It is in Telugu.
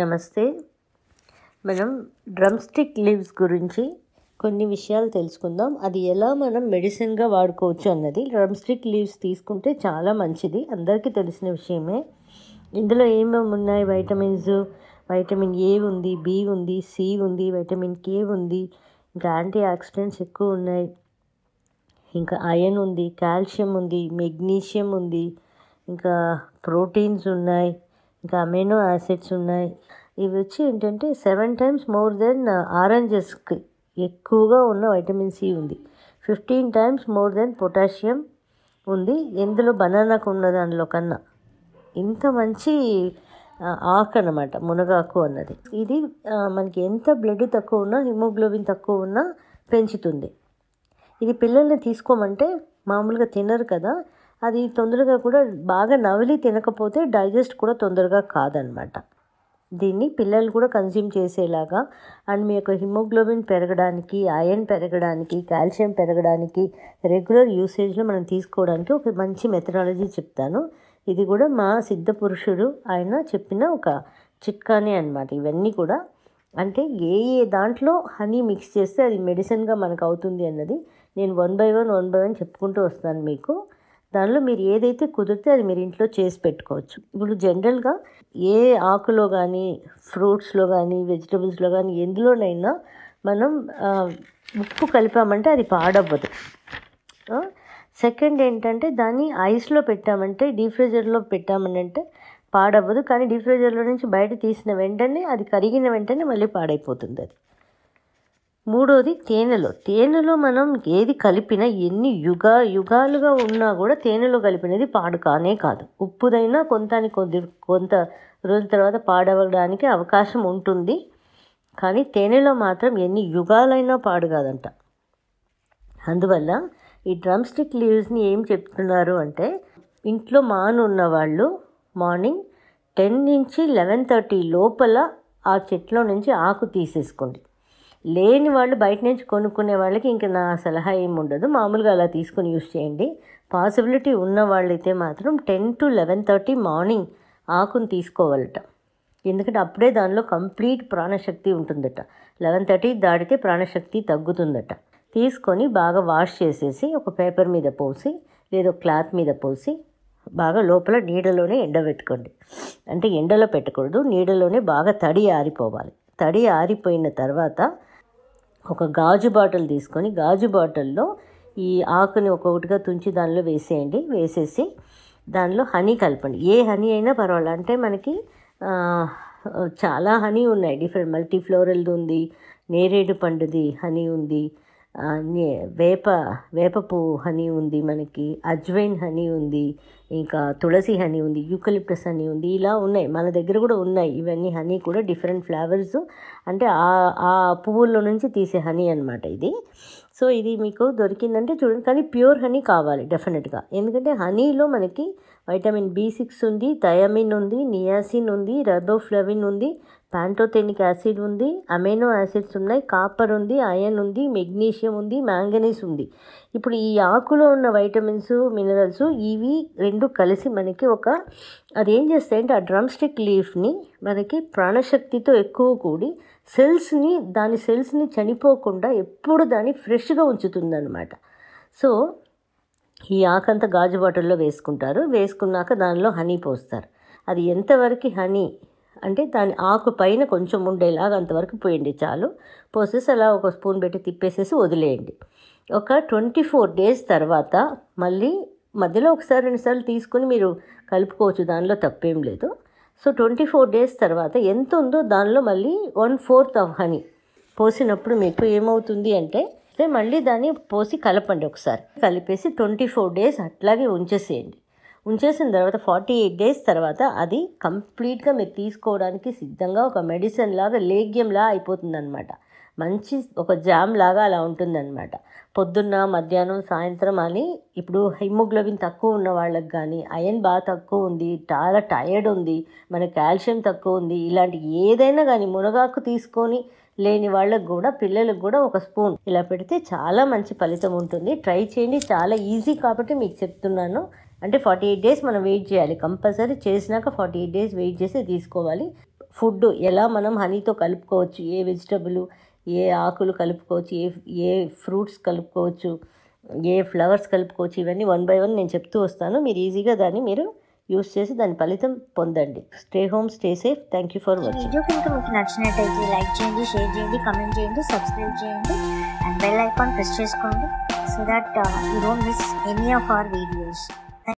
నమస్తే మనం డ్రమ్ స్టిక్ లీవ్స్ గురించి కొన్ని విషయాలు తెలుసుకుందాం అది ఎలా మనం మెడిసిన్గా వాడుకోవచ్చు అన్నది డ్రమ్ స్టిక్ లీవ్స్ తీసుకుంటే చాలా మంచిది అందరికీ తెలిసిన విషయమే ఇందులో ఏమేమి ఉన్నాయి వైటమిన్స్ వైటమిన్ ఏ ఉంది బి ఉంది సి ఉంది వైటమిన్ కే ఉంది ఇంకా యాంటీ ఆక్సిడెంట్స్ ఎక్కువ ఉన్నాయి ఇంకా అయన్ ఉంది కాల్షియం ఉంది మెగ్నీషియం ఉంది ఇంకా ప్రోటీన్స్ ఉన్నాయి ఇంకా అమెనో యాసిడ్స్ ఉన్నాయి ఇవి వచ్చి ఏంటంటే సెవెన్ టైమ్స్ మోర్ దెన్ ఆరెంజెస్కి ఎక్కువగా ఉన్న వైటమిన్ సి ఉంది fifteen times more than potassium ఉంది ఎందులో బనానాకు ఉన్న దానిలో కన్నా ఇంత మంచి ఆకు అనమాట మునగాకు అన్నది ఇది మనకి ఎంత బ్లడ్ తక్కువ ఉన్నా హిమోగ్లోబిన్ తక్కువ ఉన్నా పెంచుతుంది ఇది పిల్లల్ని తీసుకోమంటే మామూలుగా తినరు కదా అది తొందరగా కూడా బాగా నవలి తినకపోతే డైజెస్ట్ కూడా తొందరగా కాదనమాట దీన్ని పిల్లలు కూడా కన్జ్యూమ్ చేసేలాగా అండ్ మీ యొక్క హిమోగ్లోబిన్ పెరగడానికి ఐరన్ పెరగడానికి కాల్షియం పెరగడానికి రెగ్యులర్ యూసేజ్లో మనం తీసుకోవడానికి ఒక మంచి మెథడాలజీ చెప్తాను ఇది కూడా మా సిద్ధ పురుషుడు ఆయన చెప్పిన ఒక చిట్కానే అనమాట ఇవన్నీ కూడా అంటే ఏ ఏ దాంట్లో హనీ మిక్స్ చేస్తే అది మెడిసిన్గా మనకు అవుతుంది అన్నది నేను one by one one by one చెప్పుకుంటూ వస్తాను మీకు దానిలో మీరు ఏదైతే కుదిరితే అది మీరు ఇంట్లో చేసి పెట్టుకోవచ్చు ఇప్పుడు జనరల్గా ఏ ఆకులో కానీ ఫ్రూట్స్లో కానీ వెజిటబుల్స్లో కానీ ఎందులోనైనా మనం ఉప్పు కలిపామంటే అది పాడవ్వదు సెకండ్ ఏంటంటే దాన్ని ఐస్లో పెట్టామంటే డీఫ్రిజర్లో అంటే పాడవ్వదు కానీ డీఫ్రిజర్లో నుంచి బయట తీసిన వెంటనే అది కరిగిన వెంటనే మళ్ళీ పాడైపోతుంది అది మూడోది తేనెలో తేనెలో మనం ఏది కలిపినా ఎన్ని యుగా యుగాలుగా ఉన్నా కూడా తేనెలో కలిపినది పాడు కానే కాదు ఉప్పుదైనా కొంత కొద్ది కొంత రోజుల తర్వాత పాడవడానికి అవకాశం ఉంటుంది కానీ తేనెలో మాత్రం ఎన్ని యుగాలైనా పాడు కాదంట అందువల్ల ఈ డ్రమ్ స్టిక్ లీవ్స్ని ఏం చెప్తున్నారు అంటే ఇంట్లో మానున్న వాళ్ళు మార్నింగ్ టెన్ నుంచి లెవెన్ థర్టీ లోపల ఆ చెట్లో నుంచి ఆకు తీసేసుకోండి లేని వాళ్ళు బయట నుంచి కొనుక్కునే వాళ్ళకి ఇంకా నా సలహా ఏమి ఉండదు మామూలుగా అలా తీసుకొని యూస్ చేయండి పాసిబిలిటీ ఉన్న వాళ్ళైతే మాత్రం ten to eleven thirty morning ఆకును తీసుకోవాలట ఎందుకంటే అప్పుడే దానిలో కంప్లీట్ ప్రాణశక్తి ఉంటుందట లెవెన్ థర్టీ దాటితే ప్రాణశక్తి తగ్గుతుందట తీసుకొని బాగా వాష్ చేసేసి ఒక పేపర్ మీద పోసి లేదా క్లాత్ మీద పోసి బాగా లోపల నీడలోనే ఎండబెట్టుకోండి అంటే ఎండలో పెట్టకూడదు నీడలోనే బాగా తడి ఆరిపోవాలి తడి ఆరిపోయిన తర్వాత ఒక గాజు బాటిల్ తీసుకొని గాజు బాటిల్లో ఈ ఆకుని ఒక్కొక్కటిగా తుంచి దానిలో వేసేయండి వేసేసి దానిలో హనీ కలపండి ఏ హనీ అయినా పర్వాలేదు అంటే మనకి చాలా హనీ ఉన్నాయి డిఫరెంట్ మల్టీ ఫ్లోరల్ది ఉంది నేరేడు పండుది హనీ ఉంది వేప వేప పువ్వు హనీ ఉంది మనకి అజ్వైన్ హనీ ఉంది ఇంకా తులసి హనీ ఉంది యూకలిప్టస్ హనీ ఉంది ఇలా ఉన్నాయి మన దగ్గర కూడా ఉన్నాయి ఇవన్నీ హనీ కూడా డిఫరెంట్ ఫ్లేవర్స్ అంటే ఆ పువ్వుల్లో నుంచి తీసే హనీ అనమాట ఇది సో ఇది మీకు దొరికిందంటే చూడండి కానీ ప్యూర్ హనీ కావాలి డెఫినెట్గా ఎందుకంటే హనీలో మనకి వైటమిన్ బి సిక్స్ ఉంది థయామిన్ ఉంది నియాసిన్ ఉంది రబోఫ్లవిన్ ఉంది ప్యాంటోథెనిక్ యాసిడ్ ఉంది అమైనో యాసిడ్స్ ఉన్నాయి కాపర్ ఉంది అయన్ ఉంది మెగ్నీషియం ఉంది మ్యాంగనీస్ ఉంది ఇప్పుడు ఈ ఆకులో ఉన్న వైటమిన్స్ మినరల్స్ ఇవి రెండు కలిసి మనకి ఒక అది ఏం చేస్తాయంటే ఆ డ్రమ్ స్టిక్ లీఫ్ని మనకి ప్రాణశక్తితో ఎక్కువ కూడి సెల్స్ని దాని సెల్స్ని చనిపోకుండా ఎప్పుడు దాన్ని ఫ్రెష్గా ఉంచుతుందన్నమాట సో ఈ ఆకంతా గాజు బాటిల్లో వేసుకుంటారు వేసుకున్నాక దానిలో హనీ పోస్తారు అది ఎంతవరకు హనీ అంటే దాని ఆకు పైన కొంచెం ఉండేలాగా అంతవరకు పోయండి చాలు పోసేసి అలా ఒక స్పూన్ పెట్టి తిప్పేసేసి వదిలేయండి ఒక ట్వంటీ ఫోర్ డేస్ తర్వాత మళ్ళీ మధ్యలో ఒకసారి రెండుసార్లు తీసుకుని మీరు కలుపుకోవచ్చు దానిలో తప్పేం లేదు సో ట్వంటీ ఫోర్ డేస్ తర్వాత ఎంత ఉందో దానిలో మళ్ళీ వన్ ఫోర్త్ ఆఫ్ హనీ పోసినప్పుడు మీకు ఏమవుతుంది అంటే మళ్ళీ దాన్ని పోసి కలపండి ఒకసారి కలిపేసి ట్వంటీ ఫోర్ డేస్ అట్లాగే ఉంచేసేయండి ఉంచేసిన తర్వాత ఫార్టీ ఎయిట్ డేస్ తర్వాత అది కంప్లీట్గా మీరు తీసుకోవడానికి సిద్ధంగా ఒక మెడిసిన్ లాగా లేగ్యంలా అయిపోతుందన్నమాట మంచి ఒక జామ్ లాగా అలా ఉంటుందన్నమాట పొద్దున్న మధ్యాహ్నం సాయంత్రం అని ఇప్పుడు హిమోగ్లోబిన్ తక్కువ ఉన్న వాళ్ళకి కానీ అయన్ బాగా తక్కువ ఉంది చాలా టైర్డ్ ఉంది మన కాల్షియం తక్కువ ఉంది ఇలాంటి ఏదైనా కానీ మునగాకు తీసుకొని లేని వాళ్ళకు కూడా పిల్లలకు కూడా ఒక స్పూన్ ఇలా పెడితే చాలా మంచి ఫలితం ఉంటుంది ట్రై చేయండి చాలా ఈజీ కాబట్టి మీకు చెప్తున్నాను అంటే ఫార్టీ ఎయిట్ డేస్ మనం వెయిట్ చేయాలి కంపల్సరీ చేసినాక ఫార్టీ ఎయిట్ డేస్ వెయిట్ చేసి తీసుకోవాలి ఫుడ్ ఎలా మనం హనీతో కలుపుకోవచ్చు ఏ వెజిటబుల్ ఏ ఆకులు కలుపుకోవచ్చు ఏ ఏ ఫ్రూట్స్ కలుపుకోవచ్చు ఏ ఫ్లవర్స్ కలుపుకోవచ్చు ఇవన్నీ వన్ బై వన్ నేను చెప్తూ వస్తాను మీరు ఈజీగా దాన్ని మీరు యూస్ చేసి దాని ఫలితం పొందండి stay home stay safe thank you for watching మీకు నచ్చినట్టయితే లైక్ చేయండి షేర్ చేయండి కమెంట్ చేయండి సబ్స్క్రైబ్ చేయండి అండ్ బెల్ ఐకాన్ ప్రెస్ చేసుకోండి so that you don't miss any of our videos